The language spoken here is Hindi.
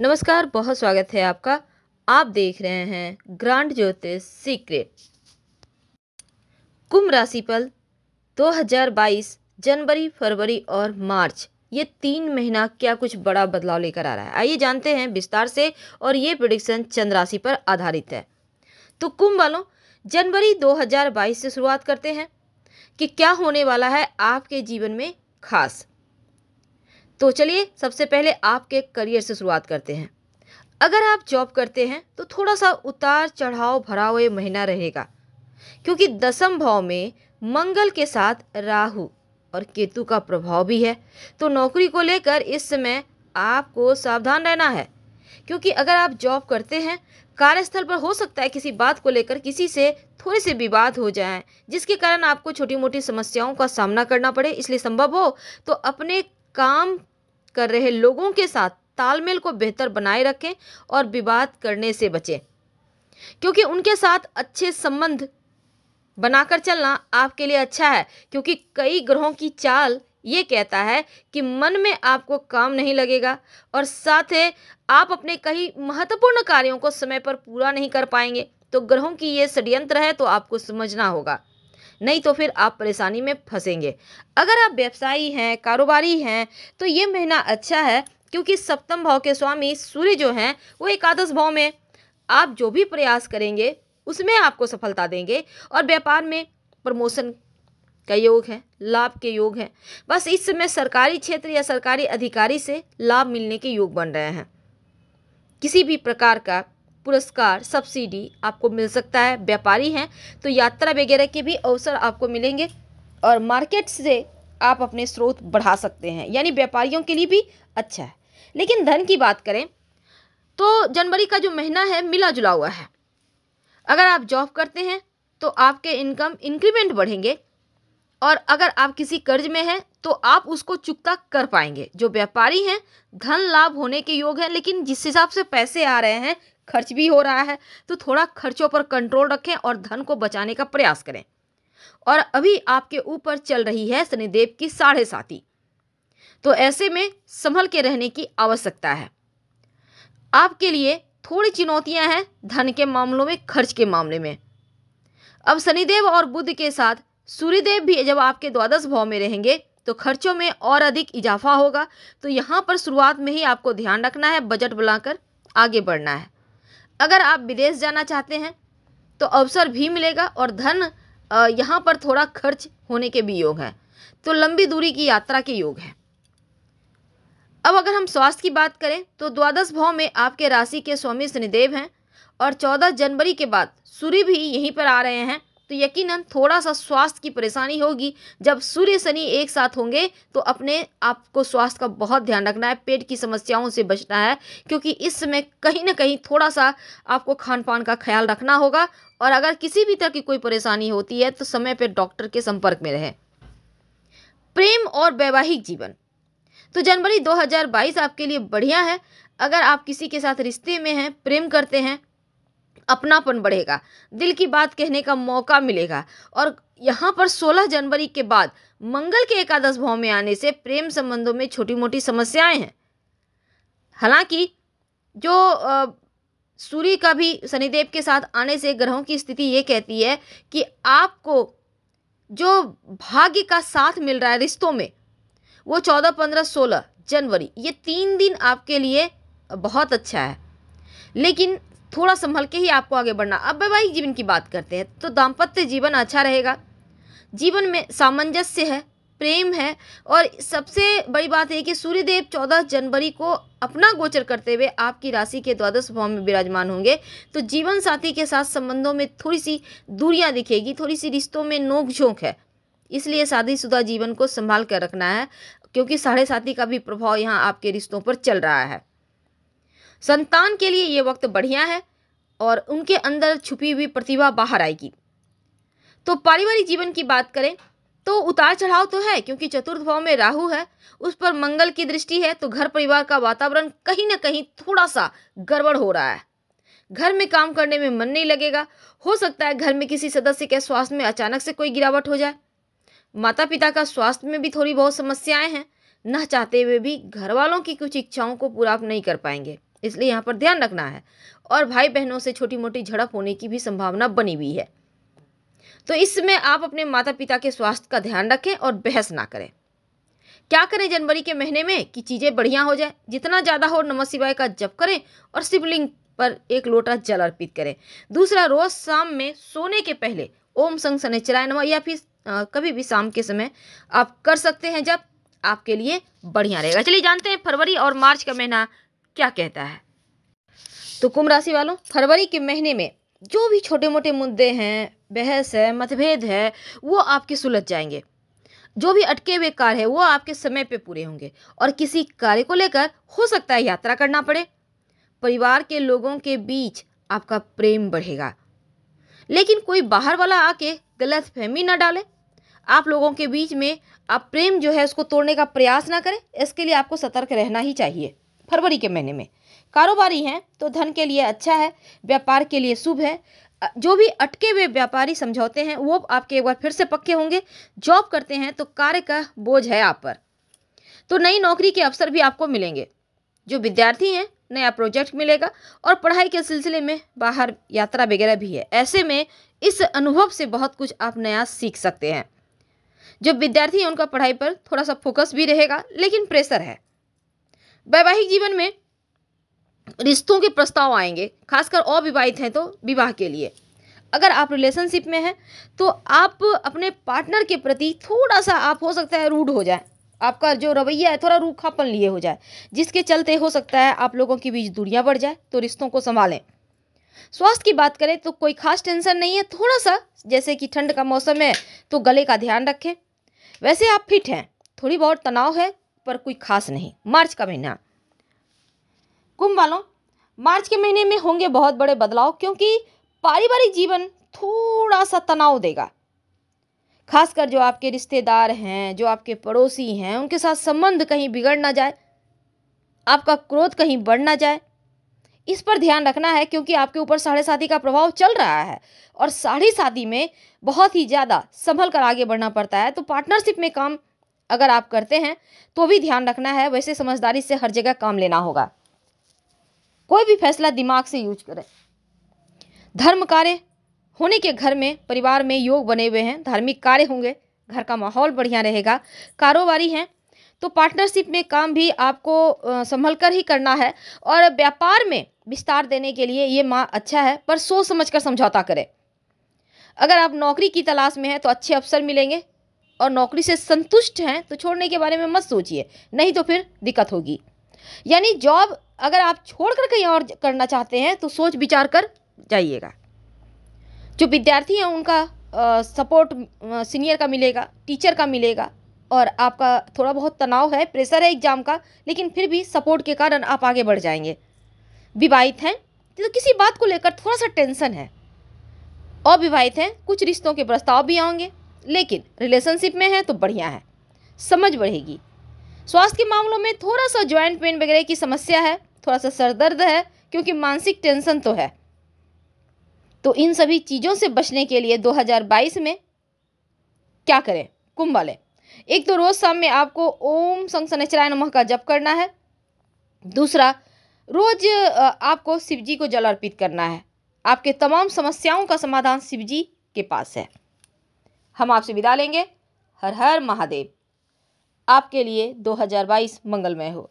नमस्कार बहुत स्वागत है आपका आप देख रहे हैं ग्रांड ज्योतिष सीक्रेट कुंभ राशि पल 2022 जनवरी फरवरी और मार्च ये तीन महीना क्या कुछ बड़ा बदलाव लेकर आ रहा है आइए जानते हैं विस्तार से और ये प्रोडिक्शन चंद्र राशि पर आधारित है तो कुंभ वालों जनवरी 2022 से शुरुआत करते हैं कि क्या होने वाला है आपके जीवन में खास तो चलिए सबसे पहले आपके करियर से शुरुआत करते हैं अगर आप जॉब करते हैं तो थोड़ा सा उतार चढ़ाव भरा हुआ महीना रहेगा क्योंकि दसम भाव में मंगल के साथ राहु और केतु का प्रभाव भी है तो नौकरी को लेकर इस समय आपको सावधान रहना है क्योंकि अगर आप जॉब करते हैं कार्यस्थल पर हो सकता है किसी बात को लेकर किसी से थोड़े से विवाद हो जाए जिसके कारण आपको छोटी मोटी समस्याओं का सामना करना पड़े इसलिए संभव हो तो अपने काम कर रहे लोगों के साथ तालमेल को बेहतर बनाए रखें और विवाद करने से बचें क्योंकि उनके साथ अच्छे संबंध बनाकर चलना आपके लिए अच्छा है क्योंकि कई ग्रहों की चाल ये कहता है कि मन में आपको काम नहीं लगेगा और साथ ही आप अपने कई महत्वपूर्ण कार्यों को समय पर पूरा नहीं कर पाएंगे तो ग्रहों की ये षड्यंत्र है तो आपको समझना होगा नहीं तो फिर आप परेशानी में फंसेंगे अगर आप व्यवसायी हैं कारोबारी हैं तो ये महीना अच्छा है क्योंकि सप्तम भाव के स्वामी सूर्य जो हैं वो एकादश भाव में आप जो भी प्रयास करेंगे उसमें आपको सफलता देंगे और व्यापार में प्रमोशन का योग है लाभ के योग है बस इस समय सरकारी क्षेत्र या सरकारी अधिकारी से लाभ मिलने के योग बन रहे हैं किसी भी प्रकार का पुरस्कार सब्सिडी आपको मिल सकता है व्यापारी हैं तो यात्रा वगैरह के भी अवसर आपको मिलेंगे और मार्केट से आप अपने स्रोत बढ़ा सकते हैं यानी व्यापारियों के लिए भी अच्छा है लेकिन धन की बात करें तो जनवरी का जो महीना है मिला जुला हुआ है अगर आप जॉब करते हैं तो आपके इनकम इंक्रीमेंट बढ़ेंगे और अगर आप किसी कर्ज में हैं तो आप उसको चुकता कर पाएंगे जो व्यापारी हैं धन लाभ होने के योग हैं लेकिन जिस हिसाब से पैसे आ रहे हैं खर्च भी हो रहा है तो थोड़ा खर्चों पर कंट्रोल रखें और धन को बचाने का प्रयास करें और अभी आपके ऊपर चल रही है शनिदेव की साढ़े साथी तो ऐसे में संभल के रहने की आवश्यकता है आपके लिए थोड़ी चुनौतियां हैं धन के मामलों में खर्च के मामले में अब शनिदेव और बुद्ध के साथ सूर्यदेव भी जब आपके द्वादश भाव में रहेंगे तो खर्चों में और अधिक इजाफा होगा तो यहाँ पर शुरुआत में ही आपको ध्यान रखना है बजट बुलाकर आगे बढ़ना है अगर आप विदेश जाना चाहते हैं तो अवसर भी मिलेगा और धन यहाँ पर थोड़ा खर्च होने के भी योग है तो लंबी दूरी की यात्रा के योग है अब अगर हम स्वास्थ्य की बात करें तो द्वादश भाव में आपके राशि के स्वामी शनिदेव हैं और चौदह जनवरी के बाद सूर्य भी यहीं पर आ रहे हैं तो यकीनन थोड़ा सा स्वास्थ्य की परेशानी होगी जब सूर्य शनि एक साथ होंगे तो अपने आप को स्वास्थ्य का बहुत ध्यान रखना है पेट की समस्याओं से बचना है क्योंकि इस समय कहीं ना कहीं थोड़ा सा आपको खान पान का ख्याल रखना होगा और अगर किसी भी तरह की कोई परेशानी होती है तो समय पर डॉक्टर के संपर्क में रहें प्रेम और वैवाहिक जीवन तो जनवरी 2022 आपके लिए बढ़िया है अगर आप किसी के साथ रिश्ते में हैं प्रेम करते हैं अपनापन बढ़ेगा दिल की बात कहने का मौका मिलेगा और यहाँ पर 16 जनवरी के बाद मंगल के एकादश भाव में आने से प्रेम संबंधों में छोटी मोटी समस्याएं हैं हालांकि जो सूर्य का भी शनिदेव के साथ आने से ग्रहों की स्थिति ये कहती है कि आपको जो भाग्य का साथ मिल रहा है रिश्तों में वो चौदह पंद्रह सोलह जनवरी ये तीन दिन आपके लिए बहुत अच्छा है लेकिन थोड़ा संभल के ही आपको आगे बढ़ना अब वैवाहिक जीवन की बात करते हैं तो दाम्पत्य जीवन अच्छा रहेगा जीवन में सामंजस्य है प्रेम है और सबसे बड़ी बात है कि सूर्यदेव 14 जनवरी को अपना गोचर करते हुए आपकी राशि के द्वादश भाव में विराजमान होंगे तो जीवन साथी के साथ संबंधों में थोड़ी सी दूरियां दिखेगी थोड़ी सी रिश्तों में नोक झोंक है इसलिए शादीशुदा जीवन को संभाल कर रखना है क्योंकि साढ़े साथी का भी प्रभाव यहाँ आपके रिश्तों पर चल रहा है संतान के लिए ये वक्त बढ़िया है और उनके अंदर छुपी हुई प्रतिभा बाहर आएगी तो पारिवारिक जीवन की बात करें तो उतार चढ़ाव तो है क्योंकि चतुर्थ भाव में राहु है उस पर मंगल की दृष्टि है तो घर परिवार का वातावरण कहीं ना कहीं थोड़ा सा गड़बड़ हो रहा है घर में काम करने में मन नहीं लगेगा हो सकता है घर में किसी सदस्य के स्वास्थ्य में अचानक से कोई गिरावट हो जाए माता पिता का स्वास्थ्य में भी थोड़ी बहुत समस्याएं हैं न चाहते हुए भी घर वालों की कुछ इच्छाओं को पूरा नहीं कर पाएंगे इसलिए यहाँ पर ध्यान रखना है और भाई बहनों से छोटी मोटी झड़प होने की भी संभावना बनी हुई है तो इसमें आप अपने माता पिता के स्वास्थ्य का ध्यान रखें और बहस ना करें क्या करें जनवरी के महीने में कि चीज़ें बढ़िया हो जाए जितना ज़्यादा हो नमः शिवाय का जप करें और शिवलिंग पर एक लोटा जल अर्पित करें दूसरा रोज़ शाम में सोने के पहले ओम संग शनिचराय नमः या फिर आ, कभी भी शाम के समय आप कर सकते हैं जब आपके लिए बढ़िया रहेगा चलिए जानते हैं फरवरी और मार्च का महीना क्या कहता है तो कुंभ राशि वालों फरवरी के महीने में जो भी छोटे मोटे मुद्दे हैं बहस है मतभेद है वो आपके सुलझ जाएंगे जो भी अटके हुए कार्य है वो आपके समय पे पूरे होंगे और किसी कार्य को लेकर हो सकता है यात्रा करना पड़े परिवार के लोगों के बीच आपका प्रेम बढ़ेगा लेकिन कोई बाहर वाला आके गलत फहमी ना डाले आप लोगों के बीच में आप प्रेम जो है उसको तोड़ने का प्रयास ना करें इसके लिए आपको सतर्क रहना ही चाहिए फरवरी के महीने में कारोबारी हैं तो धन के लिए अच्छा है व्यापार के लिए शुभ है जो भी अटके हुए व्यापारी समझौते हैं वो आपके एक बार फिर से पक्के होंगे जॉब करते हैं तो कार्य का बोझ है आप पर तो नई नौकरी के अवसर भी आपको मिलेंगे जो विद्यार्थी हैं नया प्रोजेक्ट मिलेगा और पढ़ाई के सिलसिले में बाहर यात्रा वगैरह भी है ऐसे में इस अनुभव से बहुत कुछ आप नया सीख सकते हैं जो विद्यार्थी हैं उनका पढ़ाई पर थोड़ा सा फोकस भी रहेगा लेकिन प्रेशर है वैवाहिक जीवन में रिश्तों के प्रस्ताव आएंगे खासकर अविवाहित हैं तो विवाह के लिए अगर आप रिलेशनशिप में हैं तो आप अपने पार्टनर के प्रति थोड़ा सा आप हो सकता है रूढ़ हो जाए आपका जो रवैया है थोड़ा रूखापन लिए हो जाए जिसके चलते हो सकता है आप लोगों के बीच दूरियां बढ़ जाए तो रिश्तों को संभालें स्वास्थ्य की बात करें तो कोई खास टेंशन नहीं है थोड़ा सा जैसे कि ठंड का मौसम है तो गले का ध्यान रखें वैसे आप फिट हैं थोड़ी बहुत तनाव है पर कोई खास नहीं मार्च का महीना कुंभ वालों मार्च के महीने में होंगे बहुत बड़े बदलाव क्योंकि पारिवारिक जीवन थोड़ा सा तनाव देगा खासकर जो आपके रिश्तेदार हैं जो आपके पड़ोसी हैं उनके साथ संबंध कहीं बिगड़ ना जाए आपका क्रोध कहीं बढ़ ना जाए इस पर ध्यान रखना है क्योंकि आपके ऊपर साढ़े साथी का प्रभाव चल रहा है और साढ़े साथी में बहुत ही ज़्यादा संभल कर आगे बढ़ना पड़ता है तो पार्टनरशिप में काम अगर आप करते हैं तो भी ध्यान रखना है वैसे समझदारी से हर जगह काम लेना होगा कोई भी फैसला दिमाग से यूज करें धर्म कार्य होने के घर में परिवार में योग बने हुए हैं धार्मिक कार्य होंगे घर का माहौल बढ़िया रहेगा कारोबारी हैं तो पार्टनरशिप में काम भी आपको संभल कर ही करना है और व्यापार में विस्तार देने के लिए ये माँ अच्छा है पर सोच समझ कर समझौता करें अगर आप नौकरी की तलाश में हैं तो अच्छे अवसर मिलेंगे और नौकरी से संतुष्ट हैं तो छोड़ने के बारे में मत सोचिए नहीं तो फिर दिक्कत होगी यानी जॉब अगर आप छोड़कर कहीं और करना चाहते हैं तो सोच विचार कर जाइएगा जो विद्यार्थी हैं उनका सपोर्ट सीनियर का मिलेगा टीचर का मिलेगा और आपका थोड़ा बहुत तनाव है प्रेशर है एग्ज़ाम का लेकिन फिर भी सपोर्ट के कारण आप आगे बढ़ जाएंगे विवाहित हैं तो किसी बात को लेकर थोड़ा सा टेंशन है अविवाहित हैं कुछ रिश्तों के प्रस्ताव भी आएंगे लेकिन रिलेशनशिप में है तो बढ़िया है समझ बढ़ेगी स्वास्थ्य के मामलों में थोड़ा सा ज्वाइंट पेन वगैरह की समस्या है थोड़ा सा सर दर्द है क्योंकि मानसिक टेंशन तो है तो इन सभी चीज़ों से बचने के लिए 2022 में क्या करें कुंभ वाले एक तो रोज़ शाम में आपको ओम संग सनचराय नमह का जप करना है दूसरा रोज आपको शिव जी को जल अर्पित करना है आपके तमाम समस्याओं का समाधान शिव जी के पास है हम आपसे विदा लेंगे हर हर महादेव आपके लिए 2022 मंगलमय हो